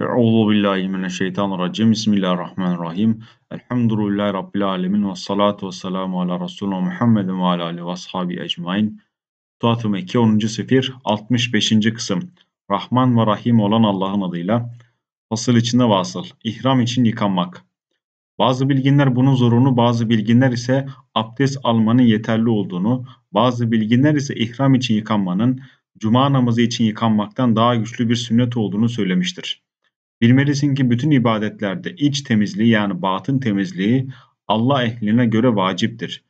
Euzu billahi mineşşeytanirracim. Bismillahirrahmanirrahim. Elhamdülillahi rabbil alamin ve salatu vesselamu ala resulina Muhammedin ve ala alihi ve ashabi ecmaîn. Tuatı Mekke 10. sefir 65. kısım. Rahman ve Rahim olan Allah'ın adıyla. Fasıl içinde vasıl. İhram için yıkanmak. Bazı bilginler bunun zorunu, bazı bilginler ise abdest almanın yeterli olduğunu, bazı bilginler ise ihram için yıkanmanın cuma namazı için yıkanmaktan daha güçlü bir sünnet olduğunu söylemiştir. Bilmelisin ki bütün ibadetlerde iç temizliği yani batın temizliği Allah ehline göre vaciptir.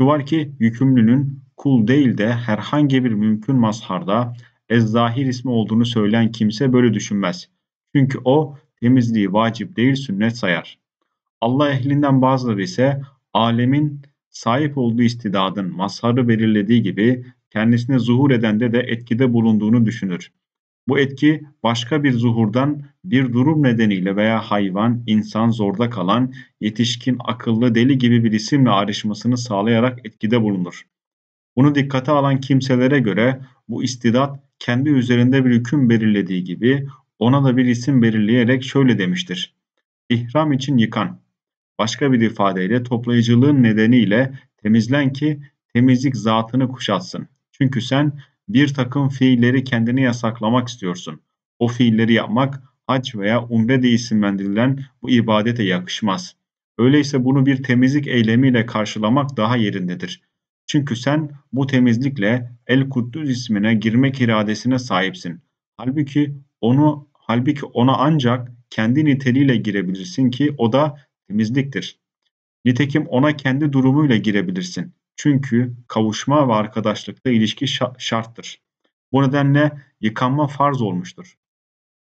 Şu var ki yükümlünün kul değil de herhangi bir mümkün mazharda ezzahir ismi olduğunu söyleyen kimse böyle düşünmez. Çünkü o temizliği vacip değil sünnet sayar. Allah ehlinden bazıları ise alemin sahip olduğu istidadın mazharı belirlediği gibi kendisine zuhur edende de etkide bulunduğunu düşünür. Bu etki başka bir zuhurdan bir durum nedeniyle veya hayvan, insan zorda kalan, yetişkin, akıllı, deli gibi bir isimle ayrışmasını sağlayarak etkide bulunur. Bunu dikkate alan kimselere göre bu istidat kendi üzerinde bir hüküm belirlediği gibi ona da bir isim belirleyerek şöyle demiştir. İhram için yıkan. Başka bir ifadeyle toplayıcılığın nedeniyle temizlen ki temizlik zatını kuşatsın. Çünkü sen bir takım fiilleri kendini yasaklamak istiyorsun. O fiilleri yapmak hac veya umre diye isimlendirilen bu ibadete yakışmaz. Öyleyse bunu bir temizlik eylemiyle karşılamak daha yerindedir. Çünkü sen bu temizlikle El Kuddüs ismine girmek iradesine sahipsin. Halbuki onu halbuki ona ancak kendi niteliğiyle girebilirsin ki o da temizliktir. Nitekim ona kendi durumuyla girebilirsin. Çünkü kavuşma ve arkadaşlıkta ilişki şarttır. Bu nedenle yıkanma farz olmuştur.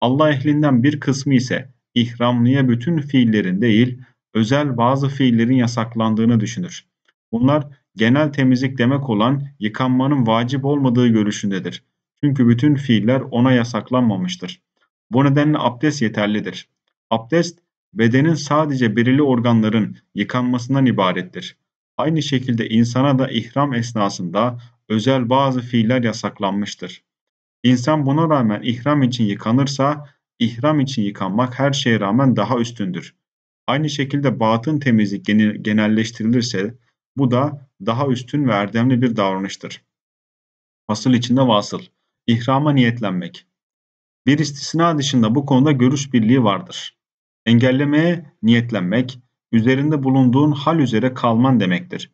Allah ehlinden bir kısmı ise ihramlıya bütün fiillerin değil, özel bazı fiillerin yasaklandığını düşünür. Bunlar genel temizlik demek olan yıkanmanın vacip olmadığı görüşündedir. Çünkü bütün fiiller ona yasaklanmamıştır. Bu nedenle abdest yeterlidir. Abdest, bedenin sadece belirli organların yıkanmasından ibarettir. Aynı şekilde insana da ihram esnasında özel bazı fiiller yasaklanmıştır. İnsan buna rağmen ihram için yıkanırsa, ihram için yıkanmak her şeye rağmen daha üstündür. Aynı şekilde batın temizlik genelleştirilirse bu da daha üstün ve erdemli bir davranıştır. Fasıl içinde vasıl. ihrama niyetlenmek. Bir istisna dışında bu konuda görüş birliği vardır. Engellemeye niyetlenmek, üzerinde bulunduğun hal üzere kalman demektir.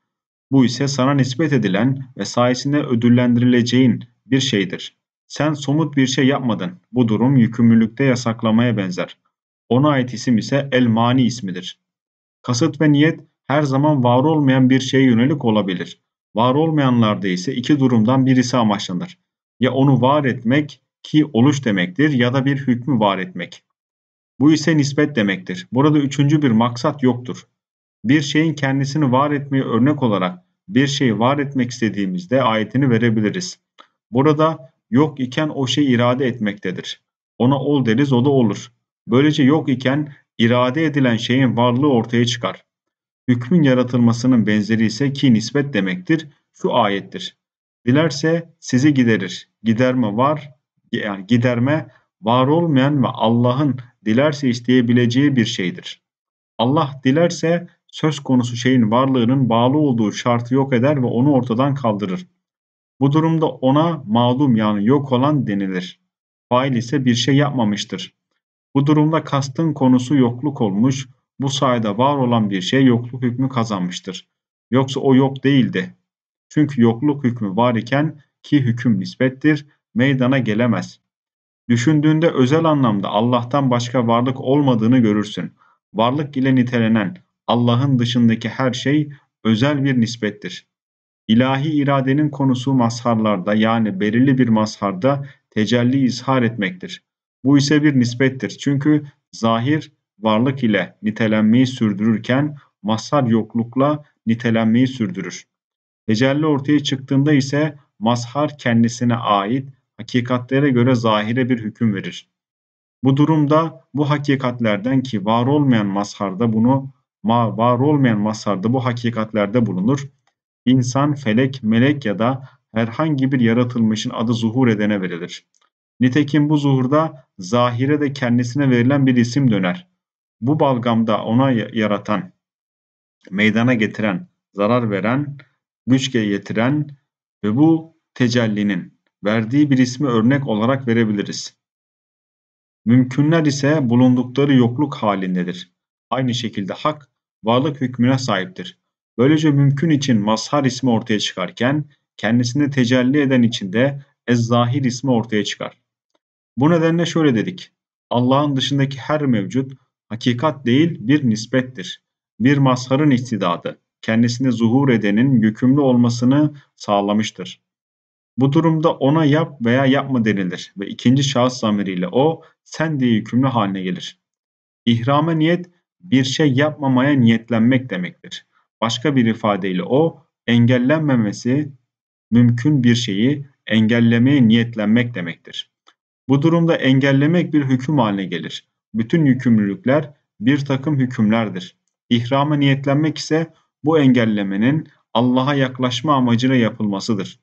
Bu ise sana nispet edilen ve sayesinde ödüllendirileceğin bir şeydir. Sen somut bir şey yapmadın. Bu durum yükümlülükte yasaklamaya benzer. Ona ait isim ise el mani ismidir. Kasıt ve niyet her zaman var olmayan bir şeye yönelik olabilir. Var olmayanlarda ise iki durumdan birisi amaçlanır. Ya onu var etmek ki oluş demektir ya da bir hükmü var etmek. Bu ise nispet demektir. Burada üçüncü bir maksat yoktur. Bir şeyin kendisini var etmeyi örnek olarak bir şeyi var etmek istediğimizde ayetini verebiliriz. Burada yok iken o şey irade etmektedir. Ona ol deriz o da olur. Böylece yok iken irade edilen şeyin varlığı ortaya çıkar. Hükmün yaratılmasının benzeri ise ki nispet demektir, şu ayettir. Dilerse sizi giderir. Giderme var, yani giderme var olmayan ve Allah'ın dilerse isteyebileceği bir şeydir. Allah dilerse söz konusu şeyin varlığının bağlı olduğu şartı yok eder ve onu ortadan kaldırır. Bu durumda ona mağdum yani yok olan denilir. Fail ise bir şey yapmamıştır. Bu durumda kastın konusu yokluk olmuş, bu sayede var olan bir şey yokluk hükmü kazanmıştır. Yoksa o yok değildi. Çünkü yokluk hükmü var iken ki hüküm nispettir, meydana gelemez. Düşündüğünde özel anlamda Allah'tan başka varlık olmadığını görürsün. Varlık ile nitelenen Allah'ın dışındaki her şey özel bir nispettir. İlahi iradenin konusu mazharlarda yani belirli bir mazharda tecelli izhar etmektir. Bu ise bir nispettir. Çünkü zahir varlık ile nitelenmeyi sürdürürken mazhar yoklukla nitelenmeyi sürdürür. Tecelli ortaya çıktığında ise mazhar kendisine ait hakikatlere göre zahire bir hüküm verir. Bu durumda bu hakikatlerden ki var olmayan mazharda bunu var olmayan mazharda bu hakikatlerde bulunur. İnsan, felek, melek ya da herhangi bir yaratılmışın adı zuhur edene verilir. Nitekim bu zuhurda zahire de kendisine verilen bir isim döner. Bu balgamda ona yaratan, meydana getiren, zarar veren, güç getiren ve bu tecellinin verdiği bir ismi örnek olarak verebiliriz. Mümkünler ise bulundukları yokluk halindedir. Aynı şekilde hak varlık hükmüne sahiptir. Böylece mümkün için mazhar ismi ortaya çıkarken kendisini tecelli eden için de ezzahir ismi ortaya çıkar. Bu nedenle şöyle dedik. Allah'ın dışındaki her mevcut hakikat değil bir nispettir. Bir mazharın iktidadı kendisini zuhur edenin yükümlü olmasını sağlamıştır. Bu durumda ona yap veya yapma denilir ve ikinci şahıs zamiriyle o sen diye yükümlü haline gelir. İhrama niyet bir şey yapmamaya niyetlenmek demektir. Başka bir ifadeyle o engellenmemesi mümkün bir şeyi engellemeye niyetlenmek demektir. Bu durumda engellemek bir hüküm haline gelir. Bütün yükümlülükler bir takım hükümlerdir. İhrama niyetlenmek ise bu engellemenin Allah'a yaklaşma amacıyla yapılmasıdır.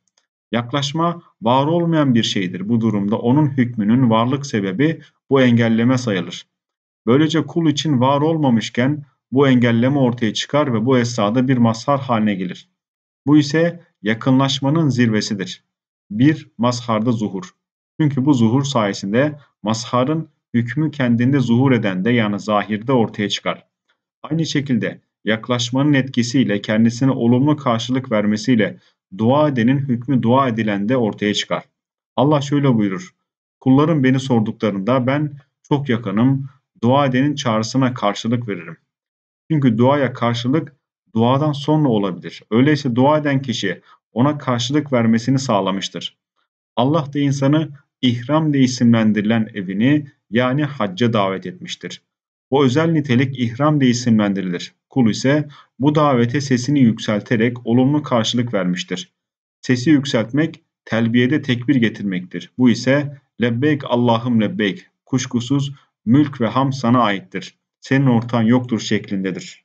Yaklaşma var olmayan bir şeydir. Bu durumda onun hükmünün varlık sebebi bu engelleme sayılır. Böylece kul için var olmamışken bu engelleme ortaya çıkar ve bu esnada bir mazhar haline gelir. Bu ise yakınlaşmanın zirvesidir. Bir mazharda zuhur. Çünkü bu zuhur sayesinde mazharın hükmü kendinde zuhur eden de yani zahirde ortaya çıkar. Aynı şekilde yaklaşmanın etkisiyle kendisine olumlu karşılık vermesiyle Dua edenin hükmü dua edilen de ortaya çıkar. Allah şöyle buyurur. Kullarım beni sorduklarında ben çok yakınım, dua edenin çağrısına karşılık veririm. Çünkü duaya karşılık duadan sonra olabilir. Öyleyse dua eden kişi ona karşılık vermesini sağlamıştır. Allah da insanı ihram diye isimlendirilen evini yani hacca davet etmiştir. Bu özel nitelik ihram diye isimlendirilir. Kul ise bu davete sesini yükselterek olumlu karşılık vermiştir. Sesi yükseltmek telbiyede tekbir getirmektir. Bu ise lebbeyk Allah'ım lebbeyk kuşkusuz mülk ve ham sana aittir. Senin ortağın yoktur şeklindedir.